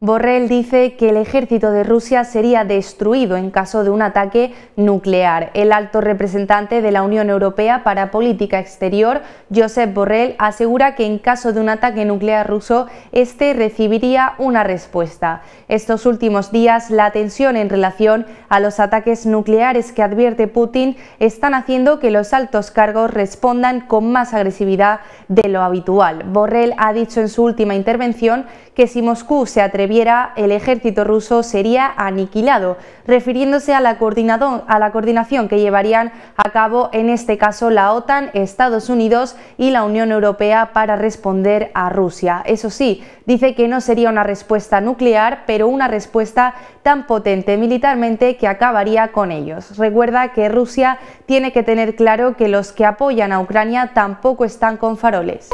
Borrell dice que el ejército de Rusia sería destruido en caso de un ataque nuclear. El alto representante de la Unión Europea para Política Exterior, Josep Borrell, asegura que en caso de un ataque nuclear ruso, este recibiría una respuesta. Estos últimos días, la tensión en relación a los ataques nucleares que advierte Putin están haciendo que los altos cargos respondan con más agresividad de lo habitual. Borrell ha dicho en su última intervención que si Moscú se atreve viera el ejército ruso sería aniquilado, refiriéndose a la, a la coordinación que llevarían a cabo en este caso la OTAN, Estados Unidos y la Unión Europea para responder a Rusia. Eso sí, dice que no sería una respuesta nuclear, pero una respuesta tan potente militarmente que acabaría con ellos. Recuerda que Rusia tiene que tener claro que los que apoyan a Ucrania tampoco están con faroles.